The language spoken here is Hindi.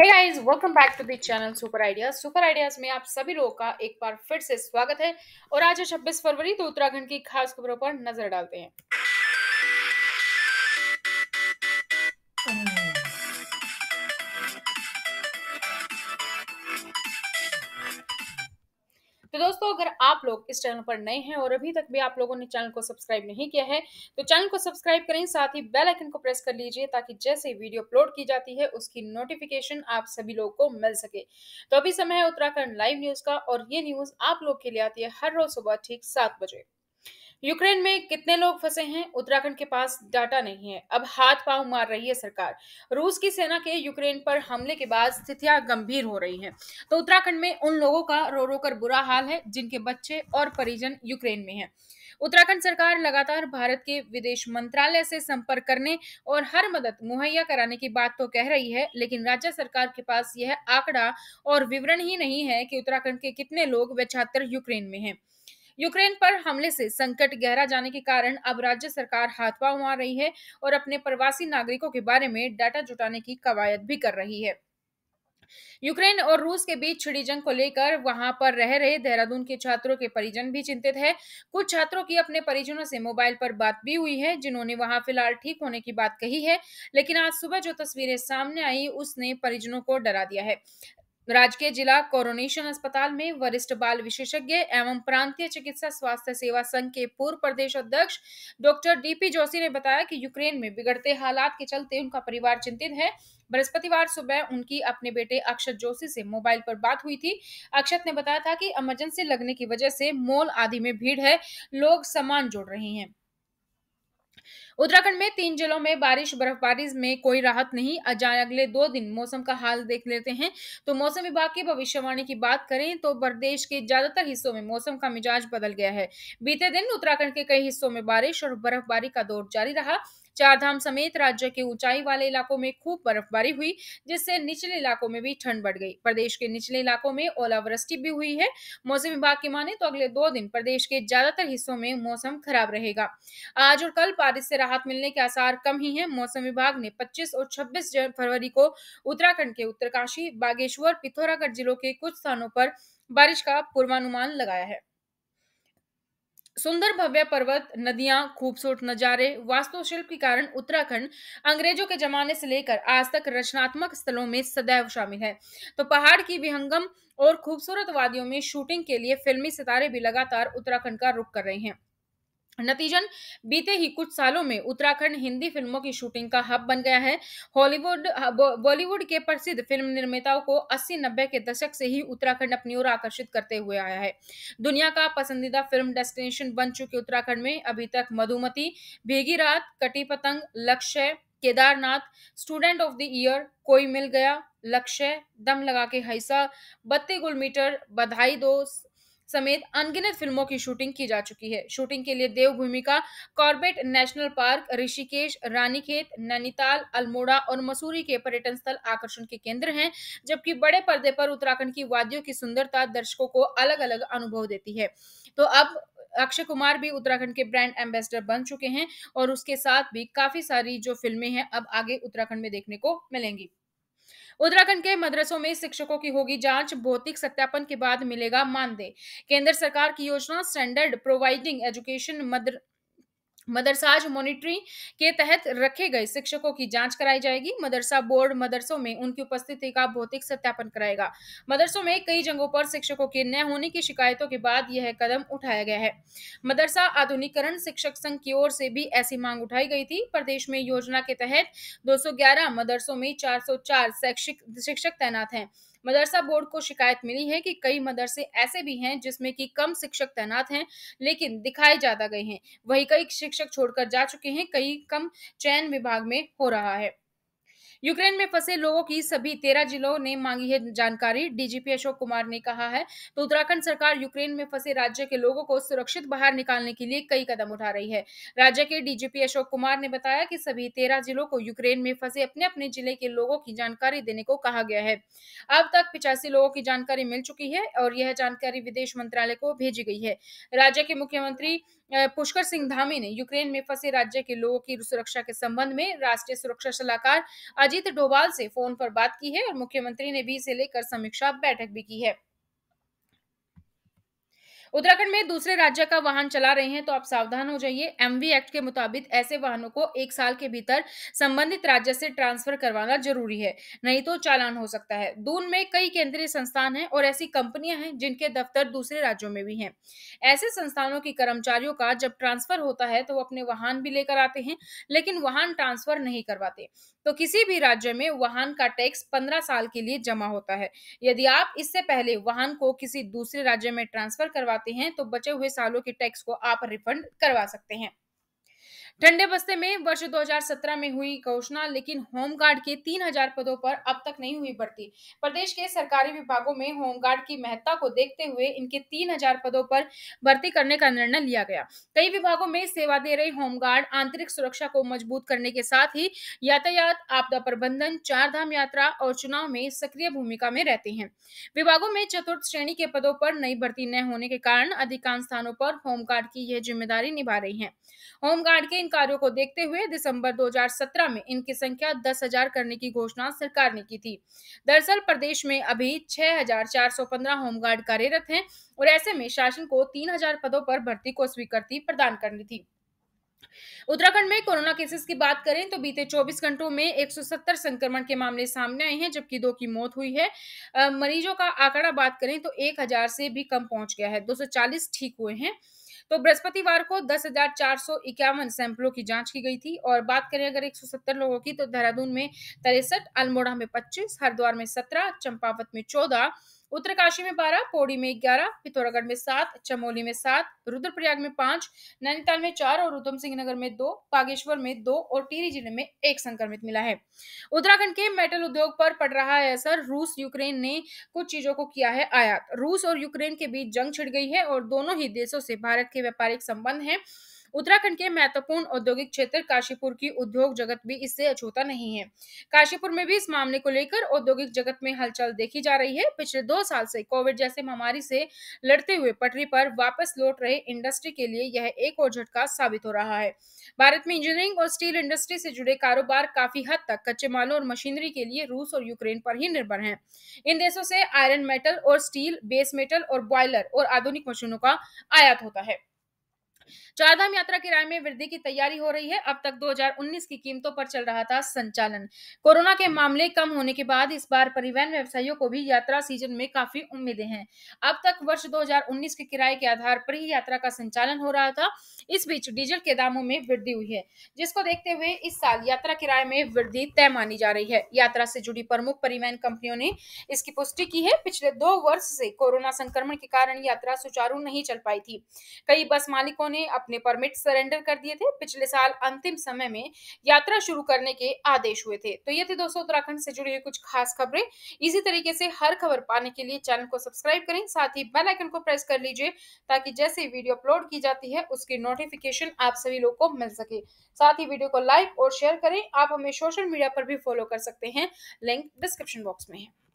Hey guys welcome back to the channel super ideas super ideas में आप सभी लोगों का एक बार फिर से स्वागत है और आज 26 फरवरी तो उत्तराखंड की खास खबरों पर नजर डालते हैं तो दोस्तों अगर आप लोग इस चैनल पर नए हैं और अभी तक भी आप लोगों ने चैनल को सब्सक्राइब नहीं किया है तो चैनल को सब्सक्राइब करें साथ ही बेल आइकन को प्रेस कर लीजिए ताकि जैसे वीडियो अपलोड की जाती है उसकी नोटिफिकेशन आप सभी लोगों को मिल सके तो अभी समय है उत्तराखंड लाइव न्यूज का और ये न्यूज आप लोग के लिए आती है हर रोज सुबह ठीक सात बजे यूक्रेन में कितने लोग फंसे हैं उत्तराखंड के पास डाटा नहीं है अब हाथ पांव मार रही है सरकार रूस की सेना के यूक्रेन पर हमले के बाद स्थितियां गंभीर हो रही हैं तो उत्तराखंड में उन लोगों का रो रो कर बुरा हाल है जिनके बच्चे और परिजन यूक्रेन में हैं उत्तराखंड सरकार लगातार भारत के विदेश मंत्रालय से संपर्क करने और हर मदद मुहैया कराने की बात तो कह रही है लेकिन राज्य सरकार के पास यह आंकड़ा और विवरण ही नहीं है कि उत्तराखंड के कितने लोग व छात्र यूक्रेन में हैं यूक्रेन पर हमले से संकट गहरा जाने के कारण अब राज्य सरकार हाथ पांव मार रही है और अपने प्रवासी नागरिकों के बारे में डाटा जुटाने की कवायद भी कर रही है यूक्रेन और रूस के बीच छिड़ी जंग को लेकर वहां पर रह रहे देहरादून के छात्रों के परिजन भी चिंतित हैं। कुछ छात्रों की अपने परिजनों से मोबाइल पर बात भी हुई है जिन्होंने वहां फिलहाल ठीक होने की बात कही है लेकिन आज सुबह जो तस्वीरें सामने आई उसने परिजनों को डरा दिया है राजकीय जिला कोरोनेशन अस्पताल में वरिष्ठ बाल विशेषज्ञ एवं प्रांतीय चिकित्सा स्वास्थ्य सेवा संघ के पूर्व प्रदेश अध्यक्ष डॉक्टर डीपी जोशी ने बताया कि यूक्रेन में बिगड़ते हालात के चलते उनका परिवार चिंतित है बृहस्पतिवार सुबह उनकी अपने बेटे अक्षत जोशी से मोबाइल पर बात हुई थी अक्षत ने बताया था कि इमरजेंसी लगने की वजह से मॉल आदि में भीड़ है लोग सामान जोड़ रहे हैं उत्तराखंड में तीन जिलों में बारिश बर्फबारी में कोई राहत नहीं अजाय अगले दो दिन मौसम का हाल देख लेते हैं तो मौसम विभाग की भविष्यवाणी की बात करें तो प्रदेश के ज्यादातर हिस्सों में मौसम का मिजाज बदल गया है बीते दिन उत्तराखंड के कई हिस्सों में बारिश और बर्फबारी का दौर जारी रहा चारधाम समेत राज्य के ऊंचाई वाले इलाकों में खूब बर्फबारी हुई जिससे निचले इलाकों में भी ठंड बढ़ गई प्रदेश के निचले इलाकों में ओलावृष्टि भी हुई है मौसम विभाग की माने तो अगले दो दिन प्रदेश के ज्यादातर हिस्सों में मौसम खराब रहेगा आज और कल बारिश से राहत मिलने के आसार कम ही है मौसम विभाग ने पच्चीस और छब्बीस फरवरी को उत्तराखंड के उत्तरकाशी बागेश्वर पिथौरागढ़ जिलों के कुछ स्थानों पर बारिश का पूर्वानुमान लगाया है सुंदर भव्य पर्वत नदियां खूबसूरत नज़ारे वास्तुशिल्प के कारण उत्तराखंड अंग्रेजों के जमाने से लेकर आज तक रचनात्मक स्थलों में सदैव शामिल है तो पहाड़ की विहंगम और खूबसूरत वादियों में शूटिंग के लिए फिल्मी सितारे भी लगातार उत्तराखंड का रुख कर रहे हैं नतीजन बीते ही कुछ सालों में उत्तराखंड हिंदी फिल्मों की शूटिंग का हब बन गया है हॉलीवुड बॉलीवुड के प्रसिद्ध फिल्म निर्माताओं को 80 नब्बे के दशक से ही उत्तराखंड अपनी ओर आकर्षित करते हुए आया है दुनिया का पसंदीदा फिल्म डेस्टिनेशन बन चुके उत्तराखंड में अभी तक मधुमती भेगी रात Kati Patang Lakshya Kedarnath student of the year Koi Mil गया लक्ष्य दम लगा के हैसा बत्ती गुलमीटर बधाई दोस्त समेत अनगिनत फिल्मों की शूटिंग की जा चुकी है शूटिंग के लिए देवभूमि का Corbett national park Rishikesh Ranikhet Nainital Almora और मसूरी के पर्यटन स्थल आकर्षण के केंद्र हैं जबकि बड़े पर्दे पर उत्तराखंड की वादियों की सुंदरता दर्शकों को अलग अलग अनुभव देती है तो अब अक्षय कुमार भी उत्तराखंड के ब्रांड एम्बेसडर बन चुके हैं और उसके साथ भी काफी सारी जो फिल्में हैं अब आगे उत्तराखंड में देखने को मिलेंगी उत्तराखंड के मदरसों में शिक्षकों की होगी जांच भौतिक सत्यापन के बाद मिलेगा मानदेय केंद्र सरकार की योजना standard providing education mother madrasas monitoring के तहत रखे गए शिक्षकों की जांच कराई जाएगी मदरसा बोर्ड मदरसों में उनकी उपस्थिति का भौतिक सत्यापन कराएगा मदरसों में कई जगहों पर शिक्षकों के न होने की शिकायतों के बाद यह कदम उठाया गया है मदरसा आधुनिकरण शिक्षक संघ की ओर से भी ऐसी मांग उठाई गई थी प्रदेश में योजना के तहत दो मदरसों में चार शैक्षिक शिक्षक तैनात हैं मदरसा बोर्ड को शिकायत मिली है कि कई मदरसे ऐसे भी हैं जिसमें कि कम शिक्षक तैनात हैं लेकिन दिखाए ज्यादा गए हैं वही कई शिक्षक छोड़कर जा चुके हैं कई कम चयन विभाग में हो रहा है यूक्रेन में फंसे लोगों की सभी तेरह जिलों ने मांगी है जानकारी डीजीपी अशोक कुमार ने कहा है तो उत्तराखंड सरकार यूक्रेन में फंसे राज्य के लोगों को सुरक्षित बाहर निकालने के लिए कई कदम उठा रही है राज्य के डीजीपी अशोक कुमार ने बताया कि सभी तेरह जिलों को यूक्रेन में फंसे अपने अपने जिले के लोगों की जानकारी देने को कहा गया है अब तक पिचासी लोगों की जानकारी मिल चुकी है और यह जानकारी विदेश मंत्रालय को भेजी गई है राज्य के मुख्यमंत्री पुष्कर सिंह धामी ने यूक्रेन में फंसे राज्य के लोगों की सुरक्षा के संबंध में राष्ट्रीय सुरक्षा सलाहकार अजीत डोभाल से फोन पर बात की है और मुख्यमंत्री ने भी इसे लेकर समीक्षा बैठक भी की है उत्तराखंड में दूसरे राज्य का वाहन चला रहे हैं तो आप सावधान हो जाइए एमवी एक्ट के मुताबिक ऐसे वाहनों को एक साल के भीतर संबंधित राज्य से ट्रांसफर करवाना जरूरी है नहीं तो चालान हो सकता है दून में कई केंद्रीय संस्थान हैं और ऐसी कंपनियां हैं जिनके दफ्तर दूसरे राज्यों में भी हैं ऐसे संस्थानों के कर्मचारियों का जब ट्रांसफर होता है तो वो अपने वाहन भी लेकर आते हैं लेकिन वाहन ट्रांसफर नहीं करवाते तो किसी भी राज्य में वाहन का टैक्स पंद्रह साल के लिए जमा होता है यदि आप इससे पहले वाहन को किसी दूसरे राज्य में ट्रांसफर करवाते हैं तो बचे हुए सालों के टैक्स को आप रिफंड करवा सकते हैं ठंडे बस्ते में वर्ष 2017 में हुई घोषणा लेकिन होमगार्ड के 3000 पदों पर अब तक नहीं हुई भर्ती प्रदेश के सरकारी विभागों में होमगार्ड की महत्ता को देखते हुए इनके 3000 पदों पर भर्ती करने का निर्णय लिया गया कई विभागों में सेवा दे रहे होमगार्ड आंतरिक सुरक्षा को मजबूत करने के साथ ही यातायात आपदा प्रबंधन चार धाम यात्रा और चुनाव में सक्रिय भूमिका में रहते हैं विभागों में चतुर्थ श्रेणी के पदों पर नई भर्ती न होने के कारण अधिकांश स्थानों पर होमगार्ड की यह जिम्मेदारी निभा रही है होमगार्ड के इन कार्यों को देखते हुए दिसंबर 2017 में इनकी संख्या 10,000 करने की घोषणा सरकार ने की थी दरअसल प्रदेश में अभी 6,415 होमगार्ड कार्यरत हैं और ऐसे में शासन को 3,000 पदों पर भर्ती को स्वीकृति प्रदान करनी थी उत्तराखंड में कोरोना केसेस की बात करें तो बीते 24 घंटों में 170 संक्रमण के मामले सामने आए हैं जबकि दो की मौत हुई है आ, मरीजों का आंकड़ा बात करें तो 1000 से भी कम पहुंच गया है 240 ठीक हुए हैं तो बृहस्पतिवार को दस सैंपलों की जांच की गई थी और बात करें अगर 170 लोगों की तो देहरादून में तिरसठ अल्मोड़ा में 25 हरिद्वार में 17 चंपावत में 14 उत्तरकाशी में बारह पौड़ी में ग्यारह पिथौरागढ़ में सात चमोली में सात रुद्रप्रयाग में पांच नैनीताल में चार और उधम सिंह नगर में दो बागेश्वर में दो और टिहरी जिले में एक संक्रमित मिला है उत्तराखंड के मेटल उद्योग पर पड़ रहा है असर रूस यूक्रेन ने कुछ चीजों को किया है आयात रूस और यूक्रेन के बीच जंग छिड़ गई है और दोनों ही देशों से भारत के व्यापारिक संबंध है उत्तराखंड के महत्वपूर्ण औद्योगिक क्षेत्र काशीपुर की उद्योग जगत भी इससे अछूता नहीं है काशीपुर में भी इस मामले को लेकर औद्योगिक जगत में हलचल देखी जा रही है पिछले दो साल से कोविड जैसे महामारी से लड़ते हुए पटरी पर वापस लौट रहे इंडस्ट्री के लिए यह एक और झटका साबित हो रहा है भारत में इंजीनियरिंग और स्टील इंडस्ट्री से जुड़े कारोबार काफी हद तक कच्चे मालों और मशीनरी के लिए रूस और यूक्रेन पर ही निर्भर है इन देशों से आयरन मेटल और स्टील बेस मेटल और बॉयलर और आधुनिक मशीनों का आयात होता है चारधाम यात्रा किराए में वृद्धि की तैयारी हो रही है अब तक 2019 की कीमतों पर चल रहा था संचालन कोरोना के मामले कम होने के बाद इस बार परिवहन व्यवसायियों को भी यात्रा सीजन में काफी उम्मीदें हैं अब तक वर्ष 2019 के किराए के आधार पर ही यात्रा का संचालन हो रहा था इस बीच डीजल के दामों में वृद्धि हुई है जिसको देखते हुए इस साल यात्रा किराए में वृद्धि तय मानी जा रही है यात्रा से जुड़ी प्रमुख परिवहन कंपनियों ने इसकी पुष्टि की है पिछले दो वर्ष से कोरोना संक्रमण के कारण यात्रा सुचारू नहीं चल पाई थी कई बस मालिकों ने ने अपने परमिट सरेंडर कर दिए थे पिछले साल अंतिम समय में यात्रा शुरू करने के आदेश हुए थे तो ये थे दोस्तों उत्तराखंड से जुड़ी हुई कुछ खास खबरें इसी तरीके से हर खबर पाने के लिए चैनल को सब्सक्राइब करें साथ ही बेल आइकन को प्रेस कर लीजिए ताकि जैसे वीडियो अपलोड की जाती है उसकी नोटिफिकेशन आप सभी लोग को मिल सके साथ ही वीडियो को लाइक और शेयर करें आप हमें सोशल मीडिया पर भी फॉलो कर सकते हैं लिंक डिस्क्रिप्शन बॉक्स में है